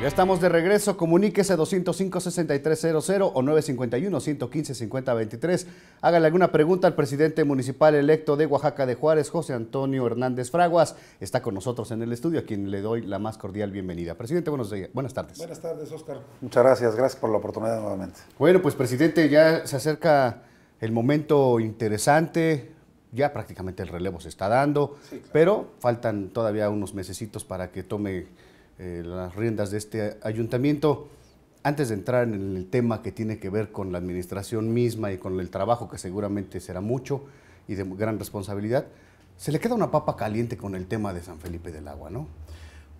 Ya estamos de regreso. Comuníquese 205-6300 o 951-115-5023. Hágale alguna pregunta al presidente municipal electo de Oaxaca de Juárez, José Antonio Hernández Fraguas. Está con nosotros en el estudio, a quien le doy la más cordial bienvenida. Presidente, buenos días. buenas tardes. Buenas tardes, Oscar. Muchas gracias. Gracias por la oportunidad nuevamente. Bueno, pues, presidente, ya se acerca el momento interesante ya prácticamente el relevo se está dando, pero faltan todavía unos mesecitos para que tome eh, las riendas de este ayuntamiento. Antes de entrar en el tema que tiene que ver con la administración misma y con el trabajo, que seguramente será mucho y de gran responsabilidad, se le queda una papa caliente con el tema de San Felipe del Agua, ¿no?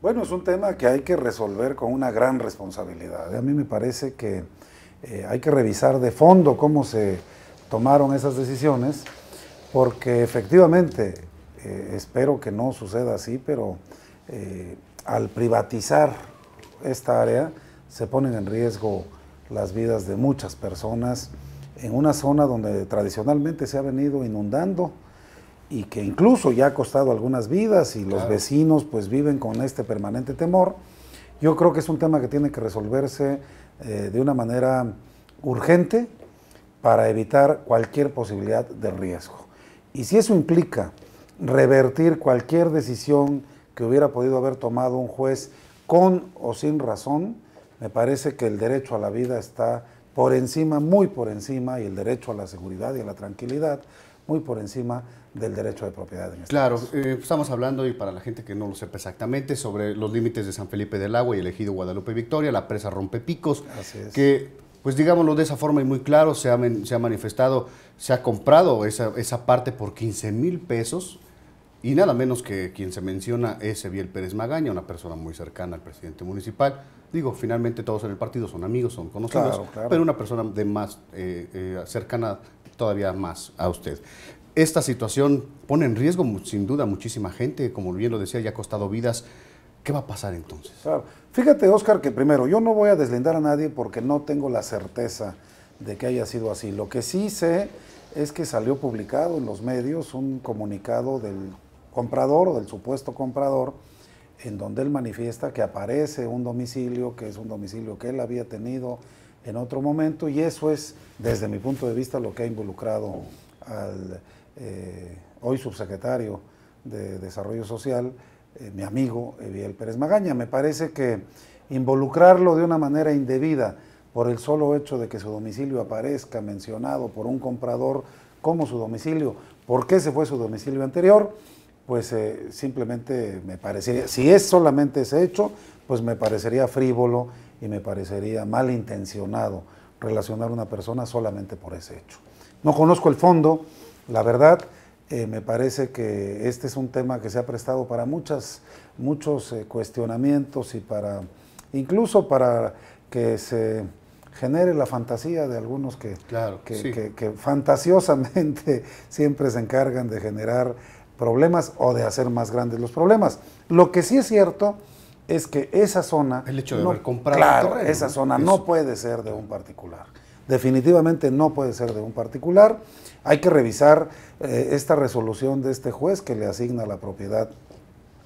Bueno, es un tema que hay que resolver con una gran responsabilidad. A mí me parece que eh, hay que revisar de fondo cómo se tomaron esas decisiones, porque efectivamente, eh, espero que no suceda así, pero al privatizar esta área se ponen en riesgo las vidas de muchas personas en una zona donde tradicionalmente se ha venido inundando y que incluso ya ha costado algunas vidas y los vecinos pues viven con este permanente temor. Yo creo que es un tema que tiene que resolverse eh, de una manera urgente para evitar cualquier posibilidad de riesgo. Y si eso implica revertir cualquier decisión que hubiera podido haber tomado un juez con o sin razón, me parece que el derecho a la vida está por encima, muy por encima, y el derecho a la seguridad y a la tranquilidad, muy por encima del derecho de propiedad. Este claro, eh, estamos hablando, y para la gente que no lo sepa exactamente, sobre los límites de San Felipe del Agua y el ejido Guadalupe Victoria, la presa rompe picos que, pues digámoslo de esa forma y muy claro, se ha, manifestado, se ha comprado esa, esa parte por 15 mil pesos y nada menos que quien se menciona es Eviel Pérez Magaña, una persona muy cercana al presidente municipal. Digo, finalmente todos en el partido son amigos, son conocidos, pero una persona de más eh, eh, cercana todavía más a usted. Esta situación pone en riesgo sin duda muchísima gente, como bien lo decía, ya ha costado vidas. ¿Qué va a pasar entonces? Fíjate, Oscar, que primero, yo no voy a deslindar a nadie porque no tengo la certeza de que haya sido así. Lo que sí sé es que salió publicado en los medios un comunicado del comprador o del supuesto comprador, en donde él manifiesta que aparece un domicilio, que es un domicilio que él había tenido en otro momento, y eso es, desde mi punto de vista, lo que ha involucrado al eh, hoy subsecretario de Desarrollo Social, eh, mi amigo Eviel Pérez Magaña. Me parece que involucrarlo de una manera indebida por el solo hecho de que su domicilio aparezca mencionado por un comprador como su domicilio, por qué se fue su domicilio anterior, pues eh, simplemente me parecería, si es solamente ese hecho, pues me parecería frívolo y me parecería malintencionado relacionar a una persona solamente por ese hecho. No conozco el fondo, la verdad, eh, me parece que este es un tema que se ha prestado para muchos eh, cuestionamientos y para, incluso para que se genere la fantasía de algunos que, claro, que fantasiosamente siempre se encargan de generar problemas o de hacer más grandes los problemas. Lo que sí es cierto es que esa zona... El hecho de no, esa zona no puede ser de un particular. Definitivamente no puede ser de un particular. Hay que revisar eh, esta resolución de este juez que le asigna la propiedad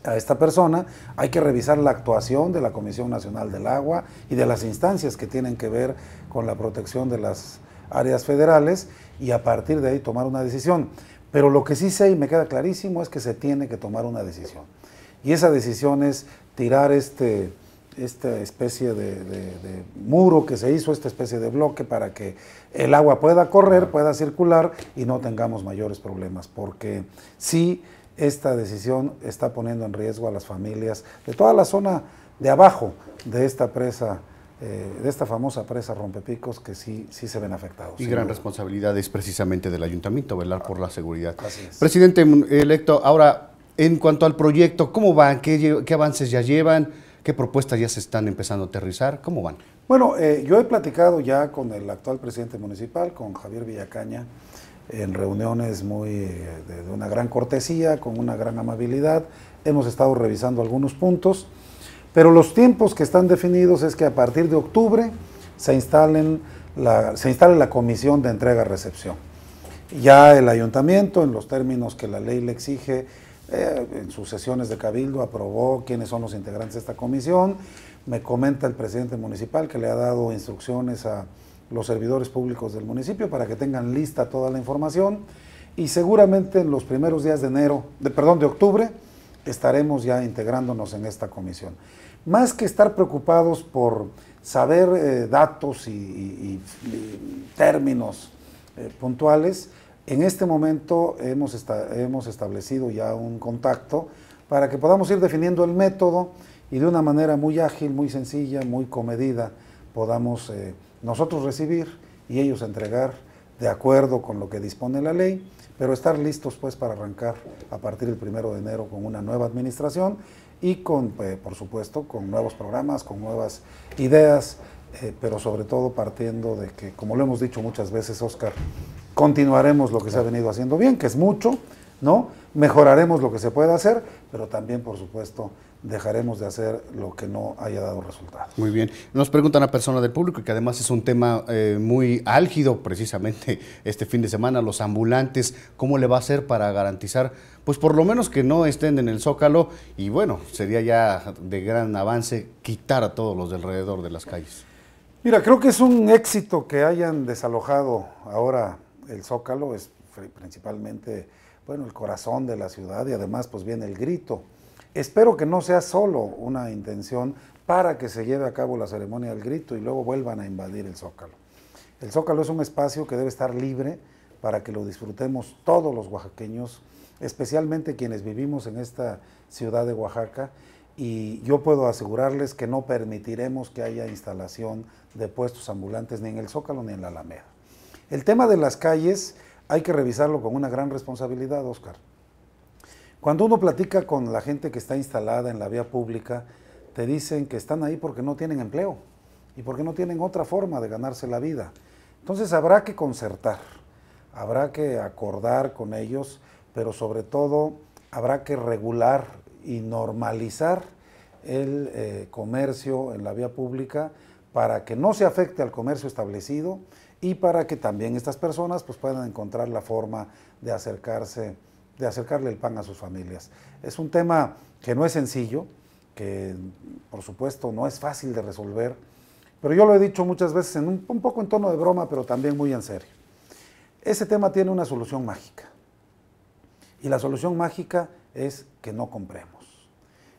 a esta persona, hay que revisar la actuación de la Comisión Nacional del Agua y de las instancias que tienen que ver con la protección de las áreas federales y a partir de ahí tomar una decisión. Pero lo que sí sé y me queda clarísimo es que se tiene que tomar una decisión. Y esa decisión es tirar este, esta especie de, de, muro que se hizo, esta especie de bloque para que el agua pueda correr, pueda circular y no tengamos mayores problemas. Porque sí, esta decisión está poniendo en riesgo a las familias de toda la zona de abajo de esta presa eh, de esta famosa presa Rompepicos que sí, sí se ven afectados. Y gran responsabilidad es precisamente del ayuntamiento velar por la seguridad. Presidente electo, ahora en cuanto al proyecto, ¿cómo van? ¿Qué, qué avances ya llevan? ¿Qué propuestas ya se están empezando a aterrizar? ¿Cómo van? Bueno, eh, yo he platicado ya con el actual presidente municipal, con Javier Villacaña, en reuniones muy eh, de una gran cortesía, con una gran amabilidad. Hemos estado revisando algunos puntos. Pero los tiempos que están definidos es que a partir de octubre se, instalen la, instale la comisión de entrega-recepción. Ya el ayuntamiento, en los términos que la ley le exige, eh, en sus sesiones de cabildo aprobó quiénes son los integrantes de esta comisión. Me comenta el presidente municipal que le ha dado instrucciones a los servidores públicos del municipio para que tengan lista toda la información y seguramente en los primeros días de enero, perdón, de octubre, estaremos ya integrándonos en esta comisión. Más que estar preocupados por saber eh, datos y, términos eh, puntuales, en este momento hemos, hemos establecido ya un contacto para que podamos ir definiendo el método y de una manera muy ágil, muy sencilla, muy comedida, podamos eh, nosotros recibir y ellos entregar de acuerdo con lo que dispone la ley, pero estar listos pues para arrancar a partir del primero de enero con una nueva administración y con, eh, por supuesto, con nuevos programas, con nuevas ideas, eh, pero sobre todo partiendo de que, como lo hemos dicho muchas veces, Oscar, continuaremos lo que se ha venido haciendo bien, que es mucho, ¿no? Mejoraremos lo que se puede hacer, pero también, por supuesto, dejaremos de hacer lo que no haya dado resultado. Muy bien. Nos pregunta una persona del público, que además es un tema eh, muy álgido precisamente este fin de semana, los ambulantes, ¿cómo le va a hacer para garantizar, pues por lo menos que no estén en el zócalo? Y bueno, sería ya de gran avance quitar a todos los alrededor de las calles. Mira, creo que es un éxito que hayan desalojado ahora el zócalo, es principalmente, bueno, el corazón de la ciudad y además pues viene el grito. Espero que no sea solo una intención para que se lleve a cabo la ceremonia del grito y luego vuelvan a invadir el zócalo. El zócalo es un espacio que debe estar libre para que lo disfrutemos todos los oaxaqueños, especialmente quienes vivimos en esta ciudad de Oaxaca. Y yo puedo asegurarles que no permitiremos que haya instalación de puestos ambulantes ni en el zócalo ni en la alameda. El tema de las calles hay que revisarlo con una gran responsabilidad, Oscar. Cuando uno platica con la gente que está instalada en la vía pública, te dicen que están ahí porque no tienen empleo y porque no tienen otra forma de ganarse la vida. Entonces habrá que concertar, habrá que acordar con ellos, pero sobre todo habrá que regular y normalizar el eh, comercio en la vía pública para que no se afecte al comercio establecido y para que también estas personas pues, puedan encontrar la forma de acercarse de acercarle el pan a sus familias. Es un tema que no es sencillo, que por supuesto no es fácil de resolver, pero yo lo he dicho muchas veces en un, un poco en tono de broma, pero también muy en serio. Ese tema tiene una solución mágica. Y la solución mágica es que no compremos.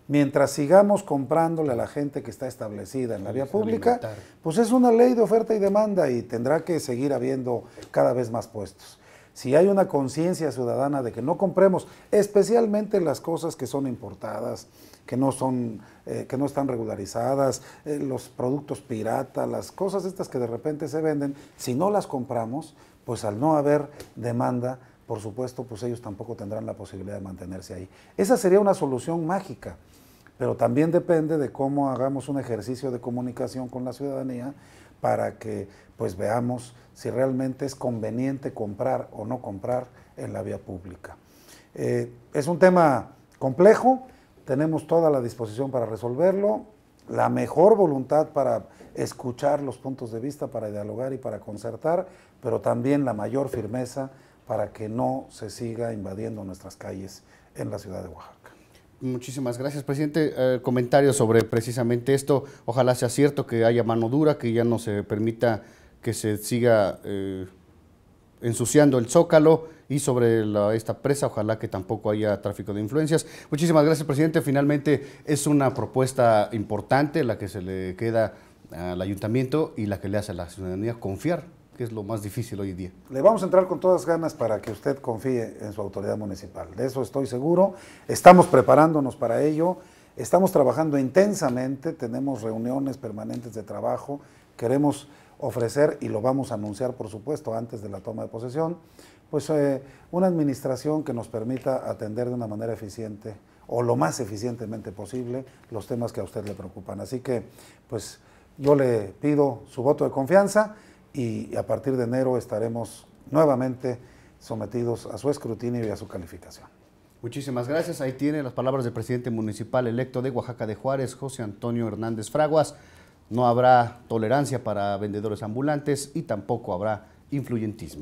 Mientras sigamos comprándole a la gente que está establecida en la vía pública, pues es una ley de oferta y demanda y tendrá que seguir habiendo cada vez más puestos si hay una conciencia ciudadana de que no compremos, especialmente las cosas que son importadas, que no son, eh, que no están regularizadas, eh, los productos pirata, las cosas estas que de repente se venden, si no las compramos, pues al no haber demanda, por supuesto, pues ellos tampoco tendrán la posibilidad de mantenerse ahí. Esa sería una solución mágica, pero también depende de cómo hagamos un ejercicio de comunicación con la ciudadanía para que pues veamos si realmente es conveniente comprar o no comprar en la vía pública. Eh, es un tema complejo, tenemos toda la disposición para resolverlo, la mejor voluntad para escuchar los puntos de vista, para dialogar y para concertar, pero también la mayor firmeza para que no se siga invadiendo nuestras calles en la ciudad de Oaxaca. Muchísimas gracias, presidente. Eh, comentarios sobre precisamente esto. Ojalá sea cierto que haya mano dura, que ya no se permita que se siga eh, ensuciando el zócalo y sobre esta presa, ojalá que tampoco haya tráfico de influencias. Muchísimas gracias, presidente. Finalmente es una propuesta importante la que se le queda al ayuntamiento y la que le hace a la ciudadanía confiar que es lo más difícil hoy en día. Le vamos a entrar con todas ganas para que usted confíe en su autoridad municipal. De eso estoy seguro. Estamos preparándonos para ello. Estamos trabajando intensamente. Tenemos reuniones permanentes de trabajo. Queremos ofrecer, y lo vamos a anunciar, por supuesto, antes de la toma de posesión, pues eh, una administración que nos permita atender de una manera eficiente o lo más eficientemente posible los temas que a usted le preocupan. Así que, pues, yo le pido su voto de confianza y a partir de enero estaremos nuevamente sometidos a su escrutinio y a su calificación. Muchísimas gracias. Ahí tiene las palabras del presidente municipal electo de Oaxaca de Juárez, José Antonio Hernández Fraguas. No habrá tolerancia para vendedores ambulantes y tampoco habrá influyentismo.